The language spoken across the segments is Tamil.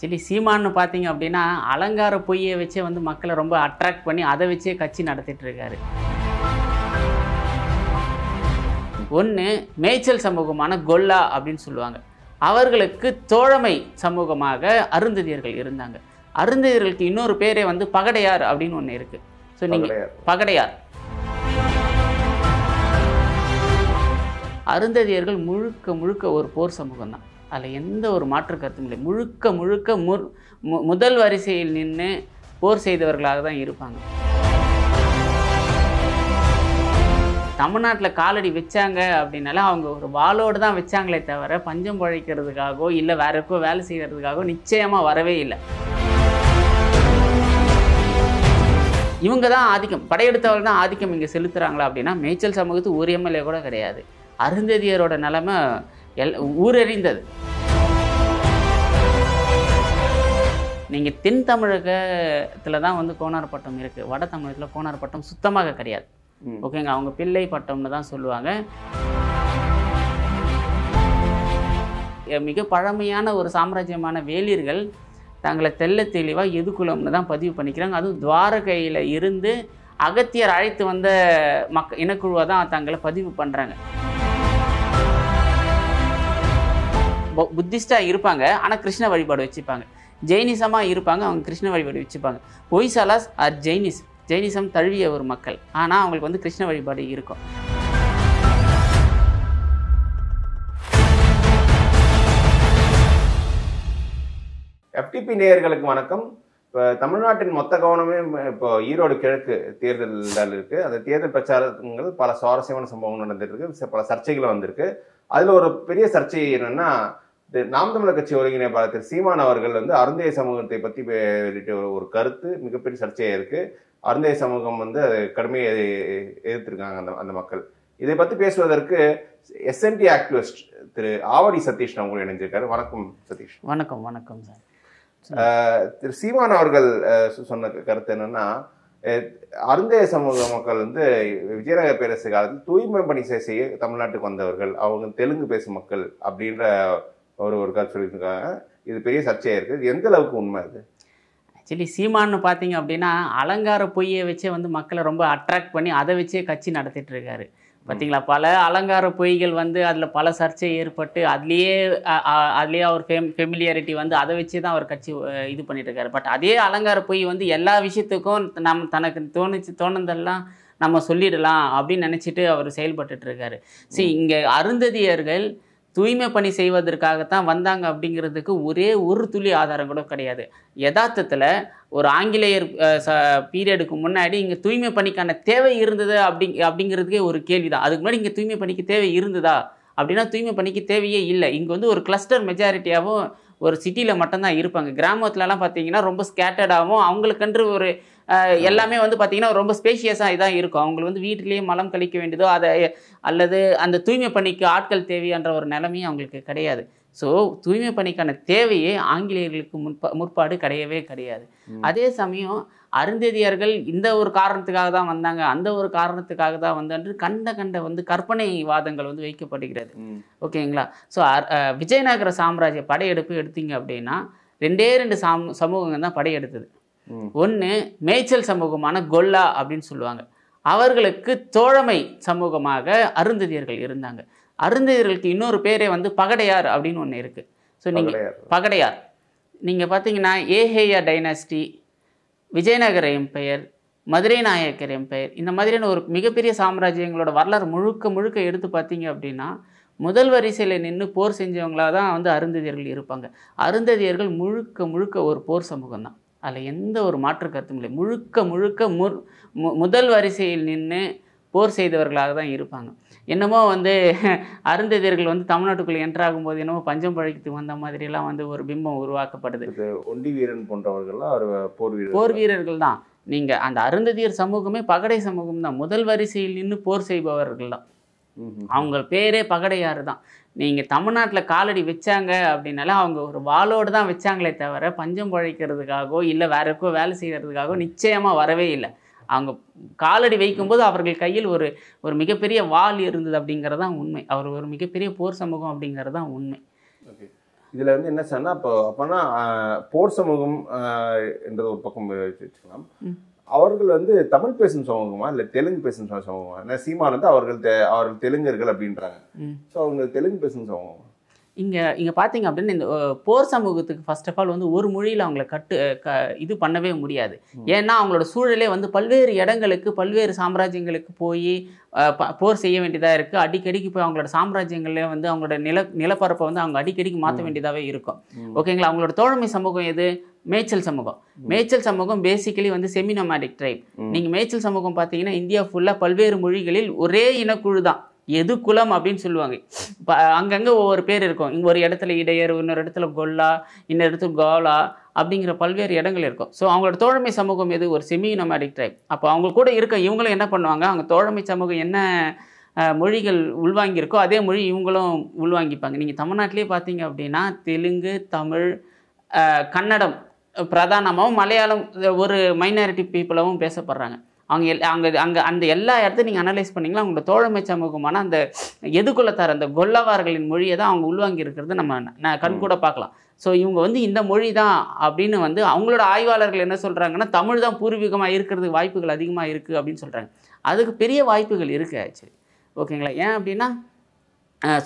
ஆக்சுவலி சீமான்னு பார்த்தீங்க அப்படின்னா அலங்கார பொய்யை வச்சே வந்து மக்களை ரொம்ப அட்ராக்ட் பண்ணி அதை வச்சே கட்சி நடத்திட்டுருக்காரு ஒன்று மேய்ச்சல் சமூகமான கொல்லா அப்படின்னு சொல்லுவாங்க அவர்களுக்கு தோழமை சமூகமாக அருந்ததியர்கள் இருந்தாங்க அருந்ததியர்களுக்கு இன்னொரு பேரே வந்து பகடையார் அப்படின்னு ஒன்று இருக்குது ஸோ நீங்கள் பகடையார் அருந்ததியர்கள் முழுக்க முழுக்க ஒரு போர் சமூகம் தான் அதில் எந்த ஒரு மாற்று கருத்தும் இல்லை முழுக்க முழுக்க மு முதல் வரிசையில் நின்று போர் செய்தவர்களாக தான் இருப்பாங்க தமிழ்நாட்டில் காலடி வச்சாங்க அப்படின்னால அவங்க ஒரு வாளோடு தான் வச்சாங்களே தவிர பஞ்சம் பழைக்கிறதுக்காகவோ இல்லை வேற எப்போ வேலை செய்கிறதுக்காக நிச்சயமாக வரவே இல்லை இவங்க தான் ஆதிக்கம் படையெடுத்தவர்கள் தான் ஆதிக்கம் இங்கே செலுத்துகிறாங்களா அப்படின்னா மேய்ச்சல் சமூகத்துக்கு ஒரு எம்எல்ஏ கூட கிடையாது அருந்ததியரோட நிலமை எல் ஊரறிந்தது நீங்கள் தென் தமிழகத்தில் தான் வந்து கோனார் பட்டம் இருக்குது வட தமிழகத்தில் கோனார் பட்டம் சுத்தமாக கிடையாது ஓகேங்க அவங்க பிள்ளை பட்டம்னு தான் சொல்லுவாங்க மிக பழமையான ஒரு சாம்ராஜ்யமான வேலியர்கள் தங்களை தெல்ல தெளிவாக எதுக்குலம்னு தான் பதிவு பண்ணிக்கிறாங்க அதுவும் துவாரகையில் இருந்து அகத்தியர் அழைத்து வந்த மக் இனக்குழுவாக தான் தங்களை பதிவு பண்ணுறாங்க புத்திஸ்டாக இருப்பாங்க ஆனால் கிருஷ்ண வழிபாடு வச்சுப்பாங்க ஜெயினிசமாக இருப்பாங்க அவங்க கிருஷ்ண வழிபாடு வச்சுப்பாங்க ஒய்சாலாஸ் ஆர் ஜெயினிஸ் ஜெயினிசம் தழுவிய ஒரு மக்கள் ஆனால் அவங்களுக்கு வந்து கிருஷ்ண வழிபாடு இருக்கும் எஃப்டிபி நேயர்களுக்கு வணக்கம் இப்போ தமிழ்நாட்டின் மொத்த கவனமே இப்போ ஈரோடு கிழக்கு தேர்தலில் இருக்குது அந்த தேர்தல் பிரச்சாரங்கள் பல சுவாரஸ்யமான சம்பவங்கள் நடந்துட்டு இருக்கு பல சர்ச்சைகளும் வந்திருக்கு அதில் ஒரு பெரிய சர்ச்சை என்னென்னா நாம் தமிழர் கட்சி ஒருங்கிணைப்பாளர் திரு சீமான் அவர்கள் வந்து அருந்தைய சமூகத்தை பற்றி வெளியிட்ட ஒரு கருத்து மிகப்பெரிய சர்ச்சையாக இருக்கு அருந்தைய சமூகம் வந்து அது கடுமையை எதிர்த்திருக்காங்க அந்த அந்த மக்கள் இதை பற்றி பேசுவதற்கு எஸ்என்டி ஆக்டிவிஸ்ட் திரு ஆவடி சதீஷ் அவங்களும் இணைஞ்சிருக்காரு வணக்கம் சதீஷ் வணக்கம் வணக்கம் சார் திரு சீமான் அவர்கள் சொன்ன கருத்து என்னன்னா அருந்தைய சமூக மக்கள் வந்து விஜயநகர பேரரசு காலத்தில் தூய்மை பணி செய்ய தமிழ்நாட்டுக்கு வந்தவர்கள் அவங்க தெலுங்கு பேசும் மக்கள் அப்படின்ற அவர் ஒரு கால் சொல்லியிருக்காங்க இது பெரிய சர்ச்சையாக இருக்குது எந்த அளவுக்கு உண்மை அது ஆக்சுவலி சீமான்னு பார்த்தீங்க அப்படின்னா அலங்கார பொய்யை வச்சே வந்து மக்களை ரொம்ப அட்ராக்ட் பண்ணி அதை வச்சே கட்சி நடத்திட்டு இருக்காரு பார்த்தீங்களா பல அலங்கார பொய்கள் வந்து அதில் பல சர்ச்சை ஏற்பட்டு அதுலேயே அதுலேயே அவர் ஃபேம் ஃபெமிலியாரிட்டி வந்து அதை வச்சு தான் அவர் கட்சி இது பண்ணிட்டுருக்காரு பட் அதே அலங்கார பொய் வந்து எல்லா விஷயத்துக்கும் நம் தனக்கு தோணுச்சு தோணுந்தெல்லாம் நம்ம சொல்லிடலாம் அப்படின்னு நினச்சிட்டு அவர் செயல்பட்டுருக்காரு சரி இங்கே அருந்ததியர்கள் தூய்மை பணி செய்வதற்காகத்தான் வந்தாங்க அப்படிங்கிறதுக்கு ஒரே ஒரு துளி ஆதாரம் கூட கிடையாது யதார்த்தத்தில் ஒரு ஆங்கிலேயர் ச பீரியடுக்கு முன்னாடி இங்கே தூய்மை பணிக்கான தேவை இருந்தது அப்படி அப்படிங்கிறதுக்கே ஒரு கேள்வி தான் அதுக்கு முன்னாடி இங்கே தூய்மை பணிக்கு தேவை இருந்ததா அப்படின்னா தூய்மை பணிக்கு தேவையே இல்லை இங்கே வந்து ஒரு கிளஸ்டர் மெஜாரிட்டியாகவும் ஒரு சிட்டியில் மட்டும்தான் இருப்பாங்க கிராமத்துலலாம் பார்த்தீங்கன்னா ரொம்ப ஸ்கேட்டர்டாகவும் அவங்களுக்கன்று ஒரு எல்லாமே வந்து பார்த்தீங்கன்னா ரொம்ப ஸ்பேஷியஸாக இதாக இருக்கும் அவங்களுக்கு வந்து வீட்டிலேயே மலம் கழிக்க வேண்டியதோ அதை அல்லது அந்த தூய்மை பணிக்கு ஆட்கள் தேவையான்ற ஒரு நிலைமையும் அவங்களுக்கு கிடையாது ஸோ தூய்மை பணிக்கான தேவையே ஆங்கிலேயர்களுக்கு முற்பா முற்பாடு கிடையவே கிடையாது அதே சமயம் அருந்ததியர்கள் இந்த ஒரு காரணத்துக்காக தான் வந்தாங்க அந்த ஒரு காரணத்துக்காக தான் வந்தான்று கண்ட கண்ட வந்து கற்பனை வாதங்கள் வந்து வைக்கப்படுகிறது ஓகேங்களா ஸோ விஜயநகர சாம்ராஜ்ய படையெடுப்பு எடுத்தீங்க அப்படின்னா ரெண்டே ரெண்டு சாம் சமூகங்கள் தான் படையெடுத்தது ஒன்று மேய்ச்சல் சமூகமான கொல்லா அப்படின்னு சொல்லுவாங்க அவர்களுக்கு தோழமை சமூகமாக அருந்ததியர்கள் இருந்தாங்க அருந்ததியர்களுக்கு இன்னொரு பேரே வந்து பகடையார் அப்படின்னு ஒன்று இருக்குது ஸோ நீங்கள் பகடையார் நீங்கள் பார்த்தீங்கன்னா ஏஹேயா dynasty Vijayanagara empire Madurai Nayakkar empire இந்த மாதிரியான ஒரு மிகப்பெரிய சாம்ராஜ்யங்களோட வரலாறு முழுக்க முழுக்க எடுத்து பார்த்தீங்க அப்படின்னா முதல் வரிசையில் நின்று போர் செஞ்சவங்களாக தான் வந்து அருந்ததியர்கள் இருப்பாங்க அருந்ததியர்கள் முழுக்க முழுக்க ஒரு போர் சமூகம் தான் அதில் எந்த ஒரு மாற்று கருத்தும் இல்லை முழுக்க முழுக்க மு முதல் வரிசையில் நின்று போர் செய்தவர்களாக தான் இருப்பாங்க என்னமோ வந்து அருந்ததியர்கள் வந்து தமிழ்நாட்டுக்குள்ளே என்ட்ராகும் போது என்னமோ பஞ்சம் பழக்கத்துக்கு வந்த மாதிரிலாம் வந்து ஒரு பிம்பம் உருவாக்கப்படுது ஒண்டி வீரன் போன்றவர்கள்லாம் போர் வீரர் போர் வீரர்கள் தான் நீங்கள் அந்த அருந்ததியர் சமூகமே பகடை சமூகம் தான் முதல் வரிசையில் நின்று போர் செய்பவர்கள் தான் அவங்க பேரே பகடையாறு தான் நீங்கள் தமிழ்நாட்டில் காலடி வச்சாங்க அப்படின்னால அவங்க ஒரு வாளோடு தான் வச்சாங்களே தவிர பஞ்சம் பழைக்கிறதுக்காகவோ இல்லை வேற இருக்கோ வேலை செய்கிறதுக்காகவோ நிச்சயமாக வரவே இல்லை அவங்க காலடி வைக்கும்போது அவர்கள் கையில் ஒரு ஒரு மிகப்பெரிய வால் இருந்தது அப்படிங்கிறது தான் உண்மை அவர் ஒரு மிகப்பெரிய போர் சமூகம் அப்படிங்கிறது தான் உண்மை இதில் வந்து என்ன சொன்னால் இப்போ அப்போனா போர் சமூகம் என்ற ஒரு பக்கம் வச்சுக்கலாம் அவர்கள் வந்து தமிழ் பேசும் சமூகமா இல்லை தெலுங்கு பேசும் சமூகமா ஏன்னா சீமான் வந்து அவர்கள் அவர்கள் தெலுங்கர்கள் அப்படின்றாங்க ஸோ அவங்க தெலுங்கு பேசும் சமூகம் இங்கே இங்கே பார்த்தீங்க அப்படின்னா இந்த போர் சமூகத்துக்கு ஃபர்ஸ்ட் ஆஃப் ஆல் வந்து ஒரு மொழியில் அவங்கள கட்டு க இது பண்ணவே முடியாது ஏன்னா அவங்களோட சூழலே வந்து பல்வேறு இடங்களுக்கு பல்வேறு சாம்ராஜ்யங்களுக்கு போய் போர் செய்ய வேண்டியதாக இருக்குது அடிக்கடிக்கு போய் அவங்களோட சாம்ராஜ்யங்களே வந்து அவங்களோட நில நிலப்பரப்பை வந்து அவங்க அடிக்கடிக்கு மாற்ற வேண்டியதாகவே இருக்கும் ஓகேங்களா அவங்களோட தோழமை சமூகம் எது மேய்ச்சல் சமூகம் மேய்ச்சல் சமூகம் பேசிக்கலி வந்து செமினோமேடிக் ட்ரைப் நீங்கள் மேய்ச்சல் சமூகம் பார்த்தீங்கன்னா இந்தியா ஃபுல்லாக பல்வேறு மொழிகளில் ஒரே இனக்குழு தான் எது குலம் அப்படின்னு சொல்லுவாங்க இப்போ அங்கங்கே ஒவ்வொரு பேர் இருக்கும் இங்கே ஒரு இடத்துல இடையர் இன்னொரு இடத்துல கொல்லா இன்னொரு இடத்துல கோலா அப்படிங்கிற பல்வேறு இடங்கள் இருக்கும் ஸோ அவங்களோட தோழமை சமூகம் எது ஒரு செமி நொமேடிக் ட்ரைப் அப்போ அவங்க கூட இருக்க இவங்களும் என்ன பண்ணுவாங்க அவங்க தோழமை சமூகம் என்ன மொழிகள் உள்வாங்கியிருக்கோ அதே மொழி இவங்களும் உள்வாங்கிப்பாங்க நீங்கள் தமிழ்நாட்டிலே பார்த்தீங்க அப்படின்னா தெலுங்கு தமிழ் கன்னடம் பிரதானமாகவும் மலையாளம் ஒரு மைனாரிட்டி பீப்புளாகவும் பேசப்படுறாங்க அவங்க எல் அங்கே அங்கே அந்த எல்லா இடத்தையும் நீங்கள் அனலைஸ் பண்ணிங்கன்னா அவங்களோட தோழமை சமூகமான அந்த எதுக்குள்ளத்தார் அந்த கொல்லவார்களின் மொழியை தான் அவங்க உள்வாங்கி இருக்கிறது நம்ம நான் கண்கூட பார்க்கலாம் ஸோ இவங்க வந்து இந்த மொழி தான் அப்படின்னு வந்து அவங்களோட ஆய்வாளர்கள் என்ன சொல்கிறாங்கன்னா தமிழ் தான் பூர்வீகமாக இருக்கிறதுக்கு வாய்ப்புகள் அதிகமாக இருக்குது அப்படின்னு சொல்கிறாங்க அதுக்கு பெரிய வாய்ப்புகள் இருக்குது ஆக்சுவலி ஓகேங்களா ஏன் அப்படின்னா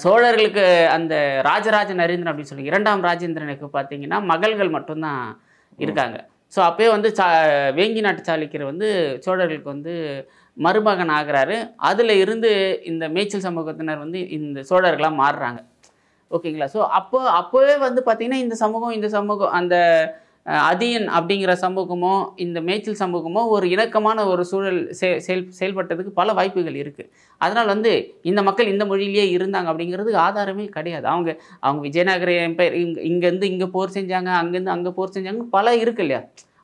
சோழர்களுக்கு அந்த ராஜராஜ நரேந்திரன் அப்படின்னு சொல்லி இரண்டாம் ராஜேந்திரனுக்கு பார்த்தீங்கன்னா மகள்கள் மட்டும்தான் இருக்காங்க ஸோ அப்போயே வந்து சா வேங்கி நாட்டு சாளுக்கியர் வந்து சோழர்களுக்கு வந்து மருமகன் ஆகிறாரு அதில் இருந்து இந்த மேய்ச்சல் சமூகத்தினர் வந்து இந்த சோழர்களாக மாறுறாங்க ஓகேங்களா ஸோ அப்போ அப்போவே வந்து பார்த்திங்கன்னா இந்த சமூகம் இந்த சமூகம் அந்த அதியன் அப்படிங்கிற சமூகமோ இந்த மேய்ச்சல் சமூகமோ ஒரு இணக்கமான ஒரு சூழல் செயல் செயல்பட்டதுக்கு பல வாய்ப்புகள் இருக்குது அதனால் வந்து இந்த மக்கள் இந்த மொழியிலேயே இருந்தாங்க அப்படிங்கிறதுக்கு ஆதாரமே கிடையாது அவங்க அவங்க விஜயநகர எம்பையர் இங்கே இங்கேருந்து இங்கே போர் செஞ்சாங்க அங்கேருந்து அங்கே போர் செஞ்சாங்க பல இருக்கு இல்லையா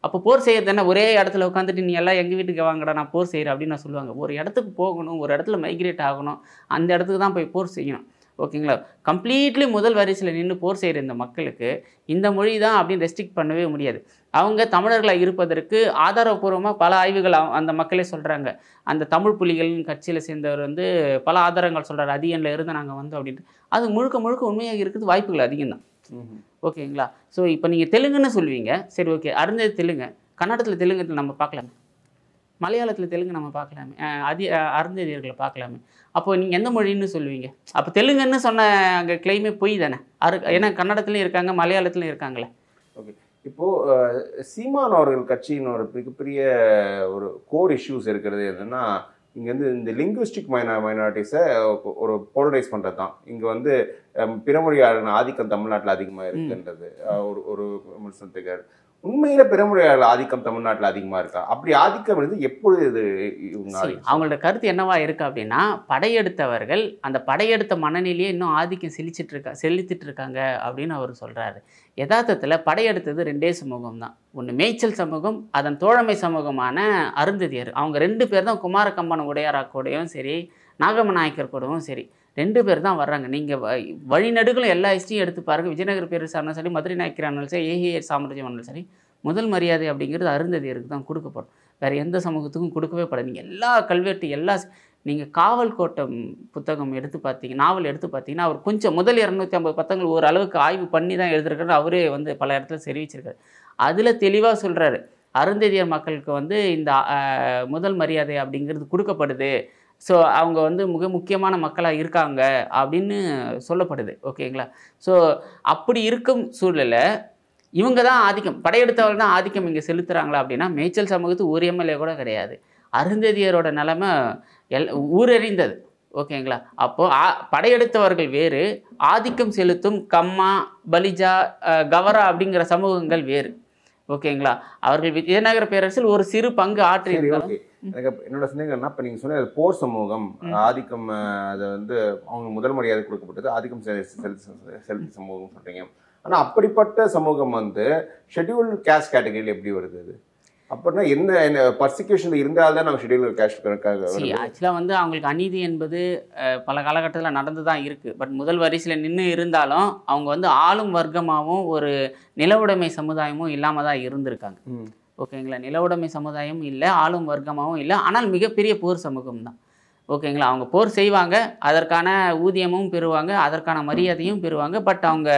அப்போ போர் செய்கிறது என்ன ஒரே இடத்துல உட்காந்துட்டு நீ எல்லாம் எங்கள் வீட்டுக்கு வாங்கடா நான் போர் செய்கிறேன் அப்படின்னு நான் சொல்லுவாங்க ஒரு இடத்துக்கு போகணும் ஒரு இடத்துல மைக்ரேட் ஆகணும் அந்த இடத்துக்கு தான் போய் போர் செய்யணும் ஓகேங்களா கம்ப்ளீட்லி முதல் வரிசையில் நின்று போர் செய்கிற இந்த மக்களுக்கு இந்த மொழி தான் அப்படின்னு ரெஸ்ட்ரிக்ட் பண்ணவே முடியாது அவங்க தமிழர்களாக இருப்பதற்கு ஆதாரபூர்வமாக பல ஆய்வுகள் அந்த மக்களே சொல்கிறாங்க அந்த தமிழ் புலிகளின் கட்சியில் சேர்ந்தவர் வந்து பல ஆதாரங்கள் சொல்கிறார் அதிகனில் இருந்து நாங்கள் வந்தோம் அப்படின்ட்டு அது முழுக்க முழுக்க உண்மையாக இருக்குது வாய்ப்புகள் அதிகம் தான் ஓகேங்களா ஸோ இப்போ நீங்கள் தெலுங்குன்னு சொல்லுவீங்க சரி ஓகே அருந்தது தெலுங்கு கன்னடத்தில் தெலுங்கு நம்ம பார்க்கலாம் மலையாளத்தில் தெலுங்கு நம்ம பார்க்கலாமே அதி அருந்ததியர்களை பார்க்கலாமே அப்போ நீங்கள் எந்த மொழின்னு சொல்லுவீங்க அப்போ தெலுங்குன்னு சொன்ன அங்கே கிளைமே பொய் தானே அரு ஏன்னா கன்னடத்துலையும் இருக்காங்க மலையாளத்துலையும் இருக்காங்களே ஓகே இப்போது சீமான் அவர்கள் கட்சியின் ஒரு மிகப்பெரிய ஒரு கோர் இஷ்யூஸ் இருக்கிறது என்னென்னா இங்கே வந்து இந்த லிங்குவிஸ்டிக் மைனா மைனாரிட்டிஸை ஒரு போலடைஸ் பண்ணுறது தான் இங்கே வந்து பிறமொழியாளர்கள் ஆதிக்கம் தமிழ்நாட்டில் அதிகமாக இருக்குன்றது ஒரு ஒரு விமர்சனத்துக்கு உண்மையில பெருமுறையாளர் ஆதிக்கம் தமிழ்நாட்டில் அதிகமாக இருக்கா அப்படி ஆதிக்கம் இருந்து எப்பொழுது அவங்களோட கருத்து என்னவா இருக்கு அப்படின்னா படையெடுத்தவர்கள் அந்த படையெடுத்த மனநிலையே இன்னும் ஆதிக்கம் செழிச்சிட்டு இருக்கா செலுத்திட்டு இருக்காங்க அப்படின்னு அவர் சொல்றாரு யதார்த்தத்தில் படையெடுத்தது ரெண்டே சமூகம் தான் ஒன்று மேய்ச்சல் சமூகம் அதன் தோழமை சமூகமான அருந்ததியர் அவங்க ரெண்டு பேர் தான் குமார கம்பன் உடையாராக்கூடையும் சரி நாகம நாயக்கர் கூடவும் சரி ரெண்டு பேர் தான் வர்றாங்க நீங்கள் வழிநடுகளும் எல்லா ஹிஸ்ட்ரியும் எடுத்து பாருங்கள் விஜயநகர் பேரரசு ஆனாலும் சரி மதுரை நாயக்கர் ஆனாலும் சரி ஏஹிஏ சாம்ராஜ்யம் ஆனாலும் சரி முதல் மரியாதை அப்படிங்கிறது அருந்ததியருக்கு தான் கொடுக்கப்படும் வேறு எந்த சமூகத்துக்கும் கொடுக்கவே படாது நீங்கள் எல்லா கல்வெட்டு எல்லா நீங்கள் காவல் கோட்டம் புத்தகம் எடுத்து பார்த்தீங்க நாவல் எடுத்து பார்த்தீங்கன்னா அவர் கொஞ்சம் முதல் இரநூத்தி ஐம்பது பத்தங்கள் ஓரளவுக்கு ஆய்வு பண்ணி தான் எழுதுருக்காரு அவரே வந்து பல இடத்துல தெரிவிச்சிருக்காரு அதில் தெளிவாக சொல்கிறாரு அருந்ததியர் மக்களுக்கு வந்து இந்த முதல் மரியாதை அப்படிங்கிறது கொடுக்கப்படுது ஸோ அவங்க வந்து மிக முக்கியமான மக்களாக இருக்காங்க அப்படின்னு சொல்லப்படுது ஓகேங்களா ஸோ அப்படி இருக்கும் சூழ்நிலை இவங்க தான் ஆதிக்கம் படையெடுத்தவர்கள் தான் ஆதிக்கம் இங்கே செலுத்துகிறாங்களா அப்படின்னா மேய்ச்சல் சமூகத்துக்கு ஒரு எம்எல்ஏ கூட கிடையாது அருந்ததியரோட நிலமை எல் ஊரறிந்தது ஓகேங்களா அப்போது ஆ படையெடுத்தவர்கள் வேறு ஆதிக்கம் செலுத்தும் கம்மா பலிஜா கவரா அப்படிங்கிற சமூகங்கள் வேறு ஓகேங்களா அவர்கள் விஜயநகர பேரரசில் ஒரு சிறு பங்கு ஆற்றியிருந்தாலும் எனக்கு என்னோட சிந்தனைகள்னா இப்போ நீங்கள் சொன்ன போர் சமூகம் ஆதிக்கம் அதை வந்து அவங்க முதல் மரியாதை கொடுக்கப்பட்டது ஆதிக்கம் செலுத்தி சமூகம் சொல்கிறீங்க ஆனால் அப்படிப்பட்ட சமூகம் வந்து ஷெட்யூல் கேஷ் கேட்டகரியில் எப்படி வருது அது அப்படின்னா எந்த பர்சிக்யூஷன் தான் நம்ம ஷெட்யூல் கேஷ் ஆக்சுவலாக வந்து அவங்களுக்கு அநீதி என்பது பல காலகட்டத்தில் நடந்து தான் இருக்குது பட் முதல் வரிசையில் நின்று இருந்தாலும் அவங்க வந்து ஆளும் வர்க்கமாகவும் ஒரு நிலவுடைமை சமுதாயமும் இல்லாமல் தான் இருந்திருக்காங்க ஓகேங்களா நிலவுடைமை சமுதாயம் இல்லை ஆளும் வர்க்கமாகவும் இல்லை ஆனால் மிகப்பெரிய போர் சமூகம் தான் ஓகேங்களா அவங்க போர் செய்வாங்க அதற்கான ஊதியமும் பெறுவாங்க அதற்கான மரியாதையும் பெறுவாங்க பட் அவங்க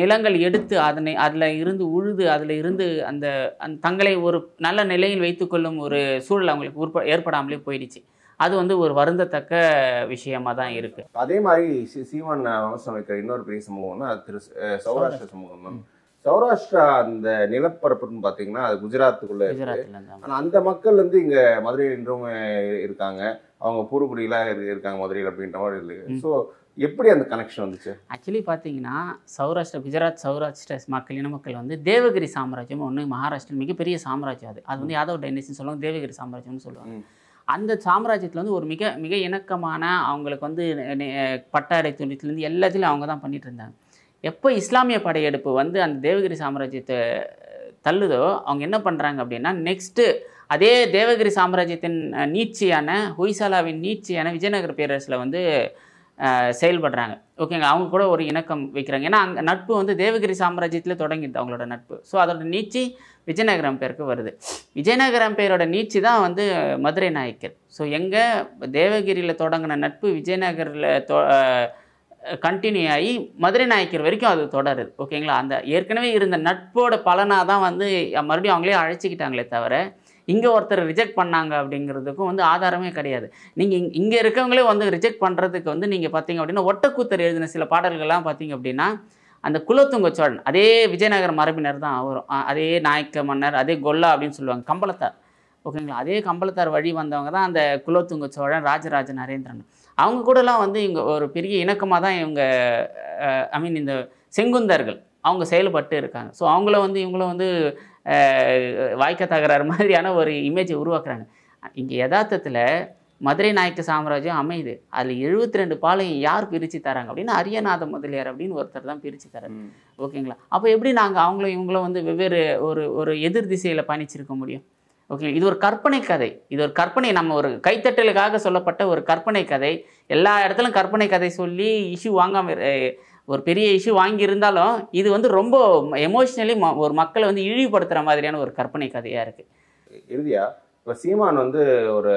நிலங்கள் எடுத்து அதனை அதில் இருந்து உழுது அதில் இருந்து அந்த அந் தங்களை ஒரு நல்ல நிலையில் வைத்துக்கொள்ளும் ஒரு சூழல் அவங்களுக்கு உற்ப ஏற்படாமலே போயிடுச்சு அது வந்து ஒரு வருந்தத்தக்க விஷயமா தான் இருக்கு அதே மாதிரி சீமான் வம்சம் வைக்கிற இன்னொரு பெரிய சமூகம்னா திரு சௌராஷ்டிர சமூகம் தான் சௌராஷ்டிரா அந்த நிலப்பரப்புன்னு பார்த்தீங்கன்னா அது குஜராத்துக்குள்ளே ஆனால் அந்த மக்கள் வந்து இங்கே மதுரை என்றும் இருக்காங்க அவங்க பூர்வகுடியிலாக இருக்காங்க மதுரையில் அப்படின்ற மாதிரி இருக்குது ஸோ எப்படி அந்த கனெக்ஷன் வந்துச்சு ஆக்சுவலி பார்த்தீங்கன்னா சௌராஷ்டிரா குஜராத் சௌராஷ்டிரா மக்கள் இன மக்கள் வந்து தேவகிரி சாம்ராஜ்யம் ஒன்று மகாராஷ்டிரம் மிகப்பெரிய சாம்ராஜ்யம் அது அது வந்து யாதவ் டைனசின்னு சொல்லுவாங்க தேவகிரி சாம்ராஜ்யம்னு சொல்லுவாங்க அந்த சாம்ராஜ்யத்தில் வந்து ஒரு மிக மிக இணக்கமான அவங்களுக்கு வந்து பட்டாடை துணித்துலேருந்து எல்லாத்துலேயும் அவங்க தான் பண்ணிகிட்டு இருந்தாங்க எப்போ இஸ்லாமிய படையெடுப்பு வந்து அந்த தேவகிரி சாம்ராஜ்யத்தை தள்ளுதோ அவங்க என்ன பண்ணுறாங்க அப்படின்னா நெக்ஸ்ட்டு அதே தேவகிரி சாம்ராஜ்யத்தின் நீட்சியான ஹொய்சாலாவின் நீட்சியான விஜயநகர பேரரசில் வந்து செயல்படுறாங்க ஓகேங்க அவங்க கூட ஒரு இணக்கம் வைக்கிறாங்க ஏன்னா அங்கே நட்பு வந்து தேவகிரி சாம்ராஜ்யத்தில் தொடங்கிது அவங்களோட நட்பு ஸோ அதோட நீச்சி விஜயநகரம் பேருக்கு வருது விஜயநகரம் பேரோட நீச்சி தான் வந்து மதுரை நாயக்கர் ஸோ எங்கே தேவகிரியில் தொடங்கின நட்பு விஜயநகரில் கண்டினியூ ஆகி மதுரை நாயக்கர் வரைக்கும் அது தொடருது ஓகேங்களா அந்த ஏற்கனவே இருந்த நட்போட பலனாக தான் வந்து மறுபடியும் அவங்களே அழைச்சிக்கிட்டாங்களே தவிர இங்கே ஒருத்தர் ரிஜெக்ட் பண்ணாங்க அப்படிங்கிறதுக்கும் வந்து ஆதாரமே கிடையாது நீங்கள் இங் இங்கே இருக்கவங்களே வந்து ரிஜெக்ட் பண்ணுறதுக்கு வந்து நீங்கள் பார்த்தீங்க அப்படின்னா ஒட்டக்கூத்தர் எழுதின சில பாடல்கள்லாம் பார்த்தீங்க அப்படின்னா அந்த குலத்துங்க சோழன் அதே விஜயநகர மரபினர் தான் வரும் அதே நாயக்க மன்னர் அதே கொல்லா அப்படின்னு சொல்லுவாங்க கம்பளத்தார் ஓகேங்களா அதே கம்பளத்தார் வழி வந்தவங்க தான் அந்த குலோத்துங்க சோழன் ராஜராஜ நரேந்திரன் அவங்க கூடலாம் வந்து இவங்க ஒரு பெரிய இணக்கமாக தான் இவங்க ஐ மீன் இந்த செங்குந்தர்கள் அவங்க செயல்பட்டு இருக்காங்க ஸோ அவங்கள வந்து இவங்களும் வந்து வாய்க்க தகராறு மாதிரியான ஒரு இமேஜை உருவாக்குறாங்க இங்கே யதார்த்தத்தில் மதுரை நாயக்க சாம்ராஜ்யம் அமையுது அதில் எழுபத்தி ரெண்டு பாலையும் யார் பிரித்து தராங்க அப்படின்னா அரியநாத முதலியார் அப்படின்னு ஒருத்தர் தான் பிரித்து தராங்க ஓகேங்களா அப்போ எப்படி நாங்கள் அவங்களும் இவங்களும் வந்து வெவ்வேறு ஒரு ஒரு எதிர் திசையில் பயணிச்சிருக்க முடியும் ஓகே இது ஒரு கற்பனை கதை இது ஒரு கற்பனை நம்ம ஒரு கைத்தட்டலுக்காக சொல்லப்பட்ட ஒரு கற்பனை கதை எல்லா இடத்துலையும் கற்பனை கதை சொல்லி இஷ்யூ வாங்காமல் ஒரு பெரிய இஷ்யூ வாங்கியிருந்தாலும் இது வந்து ரொம்ப எமோஷ்னலி ஒரு மக்களை வந்து இழிவுபடுத்துகிற மாதிரியான ஒரு கற்பனை கதையாக இருக்குது இறுதியா இப்போ சீமான் வந்து ஒரு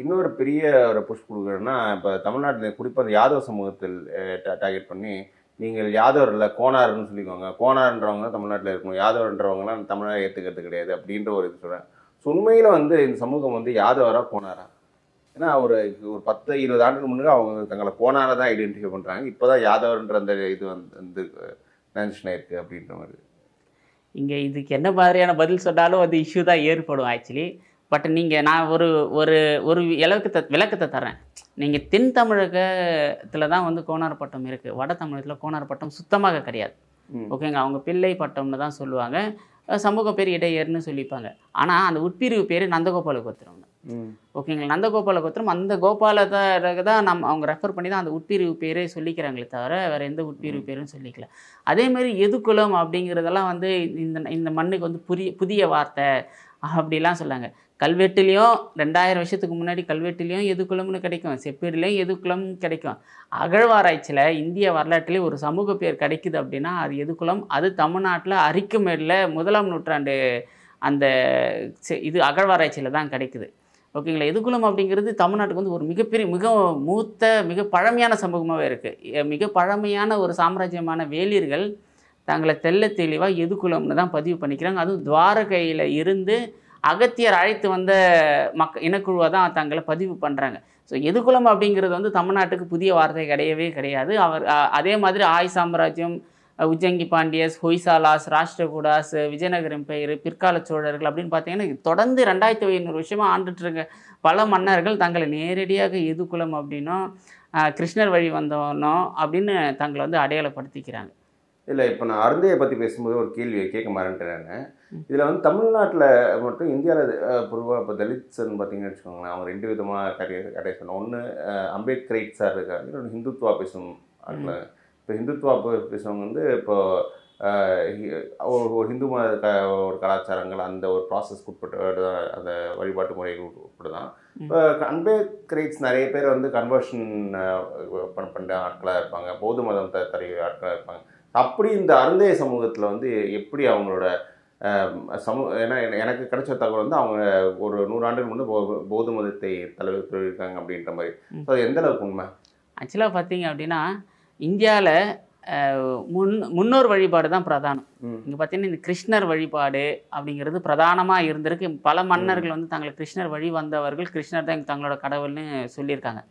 இன்னொரு பெரிய ஒரு புஷ் கொடுக்குறேன்னா இப்போ தமிழ்நாட்டில் குறிப்பாக யாதவ சமூகத்தில் டார்கெட் பண்ணி நீங்கள் யாதவர் இல்லை கோனார்னு சொல்லிக்கோங்க கோனார்ன்றவங்க தமிழ்நாட்டில் இருக்கணும் யாதவர்ன்றவங்களாம் தமிழ்நாடு ஏற்றுக்கிறது கிடையாது அப்படின்ற ஒரு இது சொல்கிறேன் ஸோ உண்மையில் வந்து இந்த சமூகம் வந்து யாதவராக போனாரா ஏன்னா அவர் ஒரு பத்து இருபது ஆண்டுக்கு முன்னாடி அவங்க தங்களை போனார தான் ஐடென்டிஃபை பண்ணுறாங்க இப்போ தான் யாதவர்ன்ற அந்த இது வந்து வந்து மேன்ஷன் ஆயிருக்கு அப்படின்ற மாதிரி இங்கே இதுக்கு என்ன மாதிரியான பதில் சொன்னாலும் அது இஷ்யூ தான் ஏற்படும் ஆக்சுவலி பட் நீங்கள் நான் ஒரு ஒரு ஒரு இலக்கத்தை விளக்கத்தை தரேன் நீங்கள் தென் தமிழகத்தில் தான் வந்து கோணார் பட்டம் இருக்குது வட தமிழகத்தில் கோணார் பட்டம் சுத்தமாக கிடையாது ஓகேங்க அவங்க பிள்ளை பட்டம்னு தான் சொல்லுவாங்க சமூக பேர் இடையர்னு சொல்லிப்பாங்க ஆனால் அந்த உட்பிரிவு பேர் நந்தகோபால கோத்திரம்னு ஓகேங்களா நந்த கோபால கோத்திரம் அந்த கோபாலத்தை தான் நம்ம அவங்க ரெஃபர் பண்ணி தான் அந்த உட்பிரிவு பேரே சொல்லிக்கிறாங்களே தவிர வேறு எந்த உட்பிரிவு பேரும் சொல்லிக்கல அதேமாரி எதுக்குலம் அப்படிங்கிறதெல்லாம் வந்து இந்த இந்த மண்ணுக்கு வந்து புதிய புதிய வார்த்தை அப்படிலாம் சொல்லாங்க கல்வெட்டுலேயும் ரெண்டாயிரம் வருஷத்துக்கு முன்னாடி கல்வெட்டுலேயும் எதுக்குலம்னு கிடைக்கும் எது எதுக்குலம் கிடைக்கும் அகழ்வாராய்ச்சியில் இந்திய வரலாற்றிலே ஒரு சமூக பேர் கிடைக்குது அப்படின்னா அது எதுக்குலம் அது தமிழ்நாட்டில் அரிக்குமேடில் முதலாம் நூற்றாண்டு அந்த இது அகழ்வாராய்ச்சியில் தான் கிடைக்குது ஓகேங்களா எதுக்குளம் அப்படிங்கிறது தமிழ்நாட்டுக்கு வந்து ஒரு மிகப்பெரிய மிக மூத்த மிக பழமையான சமூகமாகவே இருக்குது மிக பழமையான ஒரு சாம்ராஜ்யமான வேலியர்கள் தங்களை தெல்ல தெளிவாக எதுக்குளம்னு தான் பதிவு பண்ணிக்கிறாங்க அதுவும் துவாரகையில் இருந்து அகத்தியர் அழைத்து வந்த மக்க இனக்குழுவை தான் தங்களை பதிவு பண்ணுறாங்க ஸோ எதுக்குளம் அப்படிங்கிறது வந்து தமிழ்நாட்டுக்கு புதிய வார்த்தை கிடையவே கிடையாது அவர் அதே மாதிரி ஆய் சாம்ராஜ்யம் உஜ்ஜங்கி பாண்டியஸ் ஹொய்சாலாஸ் ராஷ்டிரகூடாஸ் விஜயநகரம் பெயர் பிற்கால சோழர்கள் அப்படின்னு பார்த்தீங்கன்னா தொடர்ந்து ரெண்டாயிரத்தி ஐநூறு வருஷமாக ஆண்டுட்டுருங்க பல மன்னர்கள் தங்களை நேரடியாக எது குலம் கிருஷ்ணர் வழி வந்தோனோ அப்படின்னு தங்களை வந்து அடையாளப்படுத்திக்கிறாங்க இல்லை இப்போ நான் அருந்தையை பற்றி பேசும்போது ஒரு கேள்வியை கேட்க மாறேன்ட்டேன் இதில் வந்து தமிழ்நாட்டில் மட்டும் இந்தியாவில் பொதுவாக இப்போ தலித்ஸ்ன்னு பார்த்தீங்கன்னு வச்சுக்கோங்களேன் அவங்க ரெண்டு விதமாக கடையை கடை சொன்னோம் ஒன்று அம்பேத்கரைட் சார் இருக்காங்க இன்னொன்று ஹிந்துத்வா பேசும் அதில் இப்போ ஹிந்துத்வா பேசுகிறவங்க வந்து இப்போ ஒரு ஹிந்து மத ஒரு கலாச்சாரங்கள் அந்த ஒரு ப்ராசஸ்க்கு உட்பட்டு அந்த வழிபாட்டு முறைகள் உட்பட்டு தான் இப்போ அன்பேத் கிரேட்ஸ் நிறைய பேர் வந்து கன்வர்ஷன் பண்ணுற ஆட்களாக இருப்பாங்க பௌத்த மதம் த ஆட்களாக இருப்பாங்க அப்படி இந்த அருந்தைய சமூகத்தில் வந்து எப்படி அவங்களோட சமூக ஏன்னா எனக்கு கிடைச்ச தகவல் வந்து அவங்க ஒரு நூறாண்டுக்கு முன்னே பௌத்த மதத்தை தலைவர் இருக்காங்க அப்படின்ற மாதிரி அது எந்த அளவுக்கு உண்மை ஆக்சுவலாக பார்த்தீங்க அப்படின்னா இந்தியாவில் முன் முன்னோர் வழிபாடு தான் பிரதானம் இங்கே பார்த்தீங்கன்னா இந்த கிருஷ்ணர் வழிபாடு அப்படிங்கிறது பிரதானமாக இருந்திருக்கு பல மன்னர்கள் வந்து தங்களுக்கு கிருஷ்ணர் வழி வந்தவர்கள் கிருஷ்ணர் தான் தங்களோட கடவுள்னு சொல்லியிருக்காங்க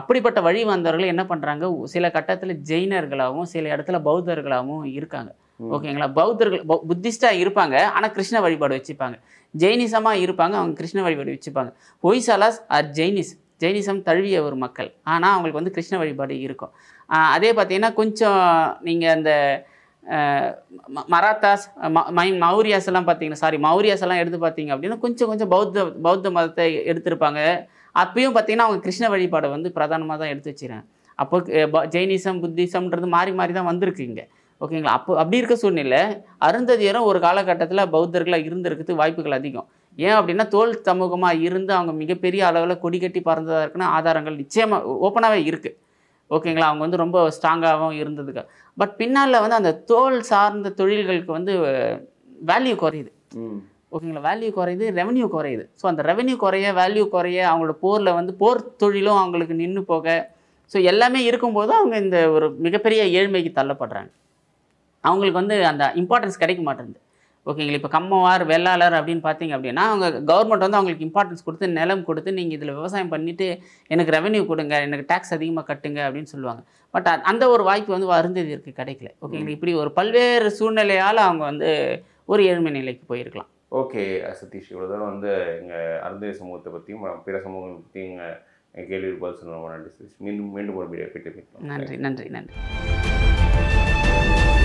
அப்படிப்பட்ட வழி வந்தவர்கள் என்ன பண்ணுறாங்க சில கட்டத்தில் ஜெயினர்களாகவும் சில இடத்துல பௌத்தர்களாகவும் இருக்காங்க ஓகேங்களா பௌத்தர்கள் புத்திஸ்டாக இருப்பாங்க ஆனால் கிருஷ்ண வழிபாடு வச்சுப்பாங்க ஜெயினிசமாக இருப்பாங்க அவங்க கிருஷ்ண வழிபாடு வச்சுப்பாங்க ஒய்சாலாஸ் ஆர் ஜெயினிஸ் ஜெயினிசம் தழுவிய ஒரு மக்கள் ஆனால் அவங்களுக்கு வந்து கிருஷ்ண வழிபாடு இருக்கும் அதே பார்த்தீங்கன்னா கொஞ்சம் நீங்கள் அந்த மராத்தாஸ் மைன் மௌரியாஸ் எல்லாம் பார்த்தீங்கன்னா சாரி மௌரியாஸ் எல்லாம் எடுத்து பார்த்தீங்க அப்படின்னா கொஞ்சம் கொஞ்சம் பௌத்த பௌத்த மதத்தை எடுத்திருப்பாங்க அப்பயும் பார்த்தீங்கன்னா அவங்க கிருஷ்ண வழிபாடை வந்து பிரதானமாக தான் எடுத்து வச்சுருக்காங்க அப்போ ஜெயினிசம் புத்திசம்ன்றது மாறி மாறி தான் வந்திருக்கு இங்கே ஓகேங்களா அப்போ அப்படி இருக்க சூழ்நிலை அருந்ததியரும் ஒரு காலகட்டத்தில் பௌத்தர்களாக இருந்திருக்கிறதுக்கு வாய்ப்புகள் அதிகம் ஏன் அப்படின்னா தோல் சமூகமாக இருந்து அவங்க மிகப்பெரிய அளவில் கொடி கட்டி பறந்ததாக இருக்குன்னு ஆதாரங்கள் நிச்சயமாக ஓப்பனாகவே இருக்குது ஓகேங்களா அவங்க வந்து ரொம்ப ஸ்ட்ராங்காகவும் இருந்ததுக்கு பட் பின்னால் வந்து அந்த தோல் சார்ந்த தொழில்களுக்கு வந்து வேல்யூ குறையுது ஓகேங்களா வேல்யூ குறையுது ரெவன்யூ குறையுது ஸோ அந்த ரெவன்யூ குறைய வேல்யூ குறைய அவங்களோட போரில் வந்து போர் தொழிலும் அவங்களுக்கு நின்று போக ஸோ எல்லாமே இருக்கும்போது அவங்க இந்த ஒரு மிகப்பெரிய ஏழ்மைக்கு தள்ளப்படுறாங்க அவங்களுக்கு வந்து அந்த இம்பார்ட்டன்ஸ் கிடைக்க மாட்டேங்குது ஓகேங்களா இப்போ கம்மவார் வெள்ளாளர் அப்படின்னு பார்த்தீங்க அப்படின்னா அவங்க கவர்மெண்ட் வந்து அவங்களுக்கு இம்பார்ட்டன்ஸ் கொடுத்து நிலம் கொடுத்து நீங்கள் இதில் விவசாயம் பண்ணிவிட்டு எனக்கு ரெவன்யூ கொடுங்க எனக்கு டேக்ஸ் அதிகமாக கட்டுங்க அப்படின்னு சொல்லுவாங்க பட் அந்த ஒரு வாய்ப்பு வந்து இருக்குது கிடைக்கல ஓகேங்களா இப்படி ஒரு பல்வேறு சூழ்நிலையால் அவங்க வந்து ஒரு ஏழ்மை நிலைக்கு போயிருக்கலாம் ஓகே சதீஷ் இவ்வளோ தூரம் வந்து எங்கள் அருந்ததி சமூகத்தை பற்றியும் பிற சமூகங்களை பற்றியும் எங்கள் கேள்வி பதில் சொன்ன நன்றி மீண்டும் மீண்டும் ஒரு வீடியோ போயிட்டு நன்றி நன்றி நன்றி